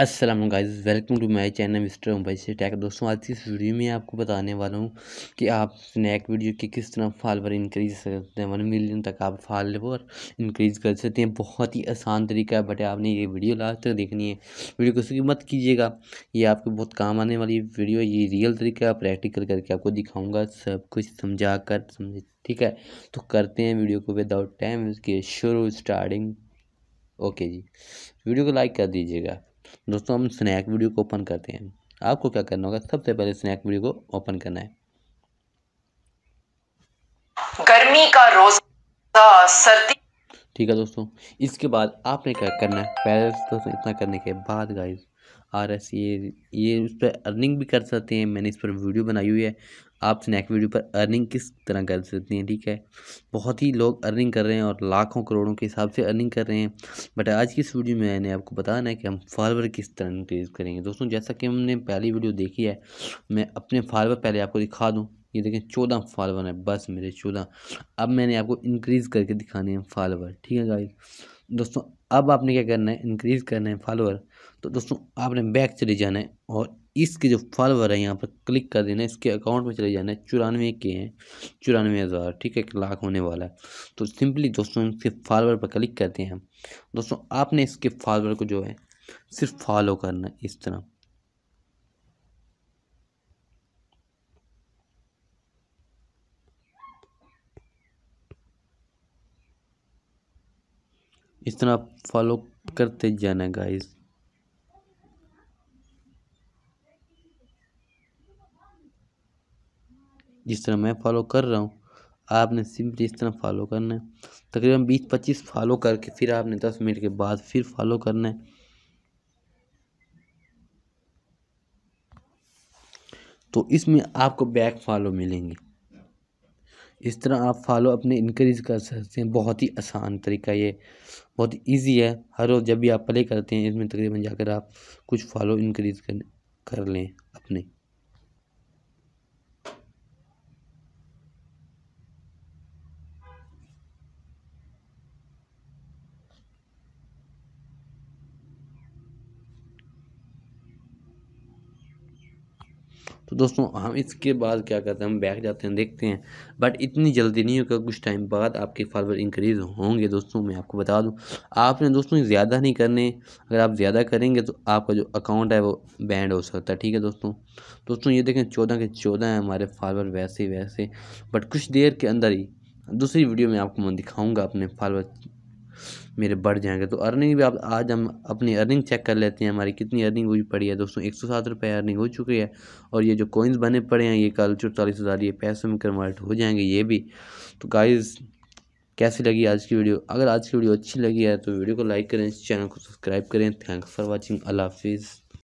Aslam guys welcome to my channel mister Mumbai से tech दोस्तों आज की इस वीडियो में आपको बताने वाला हूँ कि आप स्नैक वीडियो के किस तरह फॉलोवर इंक्रीज कर सकते हैं वन मिलियन तक आप फॉलोवर इंक्रीज कर सकते हैं बहुत ही आसान तरीका है बट आपने ये वीडियो लास्ट तक देखनी है वीडियो को सुखी मत कीजिएगा ये आपको बहुत काम आने वाली वीडियो ये रियल तरीका है प्रैक्टिकल करके आपको दिखाऊँगा सब कुछ समझा कर समझ ठीक है तो करते हैं वीडियो को विदाउट टाइम उसके शुरू स्टार्टिंग ओके जी वीडियो को लाइक कर दीजिएगा दोस्तों हम स्नैक वीडियो को ओपन करते हैं आपको क्या करना होगा सबसे पहले स्नैक वीडियो को ओपन करना है गर्मी का रोजा सर्दी ठीक है दोस्तों इसके बाद आपने क्या करना है पहले दोस्तों इतना करने के बाद गाइस आर एस ये ये उस पर अर्निंग भी कर सकते हैं मैंने इस पर वीडियो बनाई हुई है आप स्नैक वीडियो पर अर्निंग किस तरह कर सकते हैं ठीक है बहुत ही लोग अर्निंग कर रहे हैं और लाखों करोड़ों के हिसाब से अर्निंग कर रहे हैं बट आज की इस वीडियो में मैंने आपको बताना है कि हम फॉलोअर किस तरह इंक्रीज़ करेंगे दोस्तों जैसा कि हमने पहली वीडियो देखी है मैं अपने फॉलोअर पहले आपको दिखा दूँ ये देखें चौदह फॉलोअर हैं बस मेरे चौदह अब मैंने आपको इंक्रीज़ करके दिखाने हैं फॉलोअर ठीक है गाइस दोस्तों अब आपने क्या करना है इंक्रीज़ करना है फॉलोअर तो दोस्तों आपने बैक चले जाना है और इसके जो फॉलोअर है यहाँ पर क्लिक कर देना है इसके अकाउंट में चले जाना है चौरानवे के हैं चौरानवे हज़ार ठीक है एक लाख होने वाला है तो सिंपली दोस्तों इसके फॉलोअर पर क्लिक करते हैं हम दोस्तों आपने इसके फॉलोअर को जो है सिर्फ फॉलो करना है इस तरह इस तरह आप फॉलो करते जाना गाइस जिस तरह मैं फॉलो कर रहा हूँ आपने सिंपली इस तरह फॉलो करना है तकरीबन बीस पच्चीस फॉलो करके फिर आपने दस मिनट के बाद फिर फॉलो करना है तो इसमें आपको बैक फॉलो मिलेंगे इस तरह आप फॉलो अपने इनक्रीज़ कर सकते हैं बहुत ही आसान तरीका ये बहुत इजी है हर रोज़ जब भी आप प्ले करते हैं इसमें तकरीबन जाकर आप कुछ फॉलो इनक्रीज़ कर कर लें अपने तो दोस्तों हम इसके बाद क्या करते हैं हम बैक जाते हैं देखते हैं बट इतनी जल्दी नहीं होगा कुछ टाइम बाद आपके फॉलोअर इंक्रीज़ होंगे दोस्तों मैं आपको बता दूं आपने दोस्तों ज़्यादा नहीं करने अगर आप ज़्यादा करेंगे तो आपका जो अकाउंट है वो बैंड हो सकता है ठीक है दोस्तों दोस्तों ये देखें चौदह के चौदह हैं हमारे फॉलोअर वैसे वैसे बट कुछ देर के अंदर ही दूसरी वीडियो में आपको मैं दिखाऊँगा अपने फॉलोअर मेरे बढ़ जाएंगे तो अर्निंग भी आप आज हम अपनी अर्निंग चेक कर लेते हैं हमारी कितनी अर्निंग हुई पड़ी है दोस्तों एक सौ सात रुपये अर्निंग हो चुकी है और ये जो कोइंस बने पड़े हैं ये कल चौतालीस हज़ार ये पैसों में कन्वर्ट हो जाएंगे ये भी तो गाइज़ कैसी लगी आज की वीडियो अगर आज की वीडियो अच्छी लगी है तो वीडियो को लाइक करें चैनल को सब्सक्राइब करें थैंक्स फॉर वॉचिंग अल्लाह हाफिज़